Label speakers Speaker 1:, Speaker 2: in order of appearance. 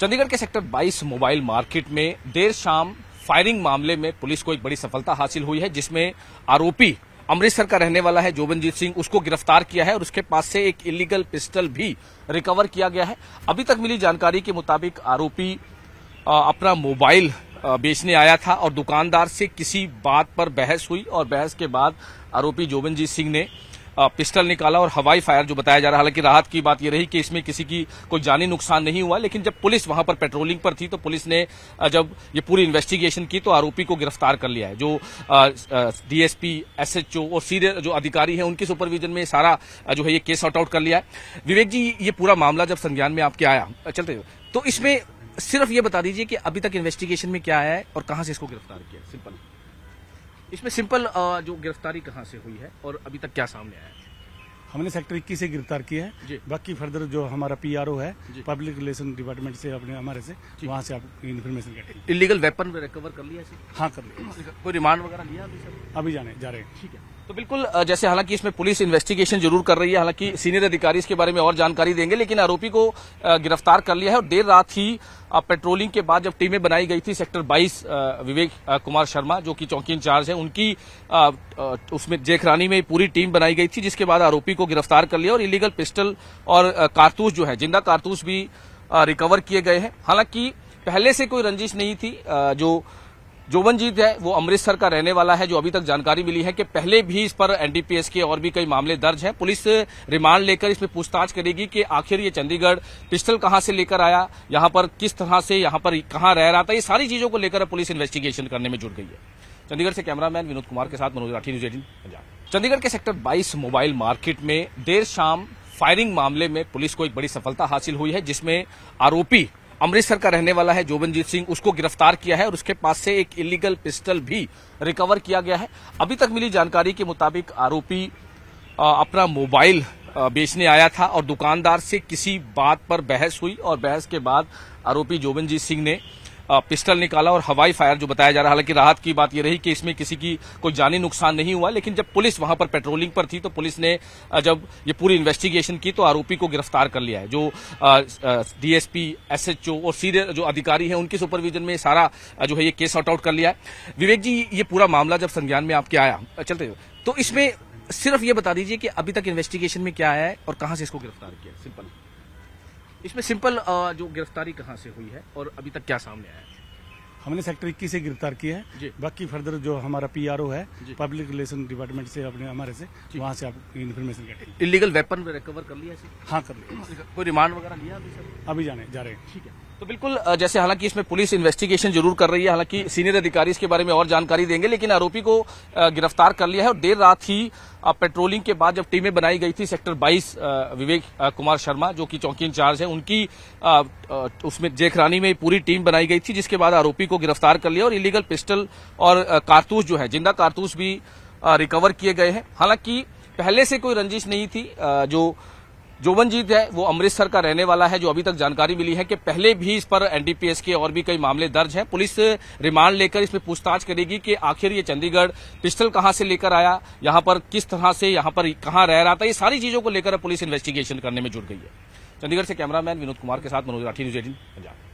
Speaker 1: चंडीगढ़ के sector 22 mobile market में देर शाम फायरिंग मामले में पुलिस को एक बड़ी सफलता हासिल हुई है जिसमें आरोपी अमृतसर का रहने वाला है जोबनजीत सिंह उसको गिरफ्तार किया है और उसके पास से एक इलीगल पिस्टल भी रिकवर किया गया है अभी तक मिली जानकारी के मुताबिक आरोपी अपना मोबाइल बेचने आया था और दुकानदार से किसी बात पर बहस हुई और बहस के बाद आरोपी जोबनजीत सिंह ने पिस्टल निकाला और हवाई फायर जो बताया जा रहा है हालांकि राहत की बात यह रही कि इसमें किसी की कोई जानी नुकसान नहीं हुआ लेकिन जब पुलिस वहां पर पेट्रोलिंग पर थी तो पुलिस ने जब ये पूरी इन्वेस्टिगेशन की तो आरोपी को गिरफ्तार कर लिया है जो डीएसपी एसएचओ और सीनियर जो अधिकारी है उनके सुपरविजन में सारा जो है ये केस सॉर्ट आउट कर लिया है विवेक जी ये पूरा मामला जब संज्ञान में आपके आया चलते तो इसमें सिर्फ ये बता दीजिए कि अभी तक इन्वेस्टिगेशन में क्या आया है और कहां से इसको गिरफ्तार किया सिंपल इसमें सिंपल जो गिरफ्तारी कहाँ से हुई है और अभी तक क्या सामने आया है हमने सेक्टर इक्कीस से गिरफ्तार किया है बाकी फर्दर जो हमारा पीआरओ है पब्लिक रिलेशन डिपार्टमेंट से अपने हमारे से वहाँ से आप इन्फॉर्मेशन करेंगे इलीगल वेपन रिकवर कर लिया हाँ कर लिया कोई रिमांड वगैरह लिया अभी जाने जा रहे हैं ठीक है तो बिल्कुल जैसे हालांकि इसमें पुलिस इन्वेस्टिगेशन जरूर कर रही है हालांकि सीनियर अधिकारी इसके बारे में और जानकारी देंगे लेकिन आरोपी को गिरफ्तार कर लिया है और देर रात ही पेट्रोलिंग के बाद जब टीमें बनाई गई थी सेक्टर 22 विवेक कुमार शर्मा जो कि चौकी इंचार्ज है उनकी उसमें जेखरानी में पूरी टीम बनाई गई थी जिसके बाद आरोपी को गिरफ्तार कर लिया और इलीगल पिस्टल और कारतूस जो है जिंदा कारतूस भी रिकवर किए गए हैं हालांकि पहले से कोई रंजिश नहीं थी जो जोबनजीत है वो अमृतसर का रहने वाला है जो अभी तक जानकारी मिली है कि पहले भी इस पर एनडीपीएस के और भी कई मामले दर्ज हैं पुलिस रिमांड लेकर इसमें पूछताछ करेगी कि आखिर ये चंडीगढ़ पिस्टल कहां से लेकर आया यहां पर किस तरह से यहां पर कहां रह रहा था ये सारी चीजों को लेकर पुलिस इन्वेस्टिगेशन करने में जुट गई है चंडीगढ़ से कैमरामैन विनोद कुमार के साथ मनोज राठी न्यूज एटीन पंजाब चंडीगढ़ के सेक्टर बाईस मोबाइल मार्केट में देर शाम फायरिंग मामले में पुलिस को एक बड़ी सफलता हासिल हुई है जिसमें आरोपी अमृतसर का रहने वाला है जोबनजीत सिंह उसको गिरफ्तार किया है और उसके पास से एक इलीगल पिस्टल भी रिकवर किया गया है अभी तक मिली जानकारी के मुताबिक आरोपी अपना मोबाइल बेचने आया था और दुकानदार से किसी बात पर बहस हुई और बहस के बाद आरोपी जोबनजीत सिंह ने पिस्टल निकाला और हवाई फायर जो बताया जा रहा हालांकि राहत की बात यह रही कि इसमें किसी की कोई जानी नुकसान नहीं हुआ लेकिन जब पुलिस वहां पर पेट्रोलिंग पर थी तो पुलिस ने जब ये पूरी इन्वेस्टिगेशन की तो आरोपी को गिरफ्तार कर लिया है जो डीएसपी एसएचओ और सीनियर जो अधिकारी है उनके सुपरविजन में सारा जो है ये केस सॉर्ट आउट कर लिया है विवेक जी ये पूरा मामला जब संज्ञान में आपके आया चलते तो इसमें सिर्फ ये बता दीजिए कि अभी तक इन्वेस्टिगेशन में क्या आया है और कहां से इसको गिरफ्तार किया सिंपल इसमें सिंपल जो गिरफ्तारी कहाँ से हुई है और अभी तक क्या सामने आया है हमने सेक्टर इक्कीस से गिरफ्तार किया है बाकी फर्दर जो हमारा पीआरओ है पब्लिक रिलेशन डिपार्टमेंट से अपने हमारे से वहाँ से आप इन्फॉर्मेशन करेंगे इलीगल वेपन रिकवर कर लिया हाँ कर लिया कोई रिमांड वगैरह लिया अभी जाने जा रहे हैं ठीक है तो बिल्कुल जैसे हालांकि इसमें पुलिस इन्वेस्टिगेशन जरूर कर रही है हालांकि सीनियर अधिकारी इसके बारे में और जानकारी देंगे लेकिन आरोपी को गिरफ्तार कर लिया है और देर रात ही पेट्रोलिंग के बाद जब टीमें बनाई गई थी सेक्टर 22 विवेक कुमार शर्मा जो कि चौकी इंचार्ज है उनकी उसमें जेखरानी में पूरी टीम बनाई गई थी जिसके बाद आरोपी को गिरफ्तार कर लिया और इलीगल पिस्टल और कारतूस जो है जिंदा कारतूस भी रिकवर किए गए हैं हालांकि पहले से कोई रंजिश नहीं थी जो जोबनजीत है वो अमृतसर का रहने वाला है जो अभी तक जानकारी मिली है कि पहले भी इस पर एनडीपीएस के और भी कई मामले दर्ज हैं पुलिस रिमांड लेकर इसमें पूछताछ करेगी कि आखिर ये चंडीगढ़ पिस्टल कहां से लेकर आया यहां पर किस तरह से यहां पर कहां रह रहा था ये सारी चीजों को लेकर पुलिस इन्वेस्टिगेशन करने में जुट गई है चंडीगढ़ से कैमरामैन विनोद कुमार के साथ मनोज राठी न्यूज एटीन पंजाब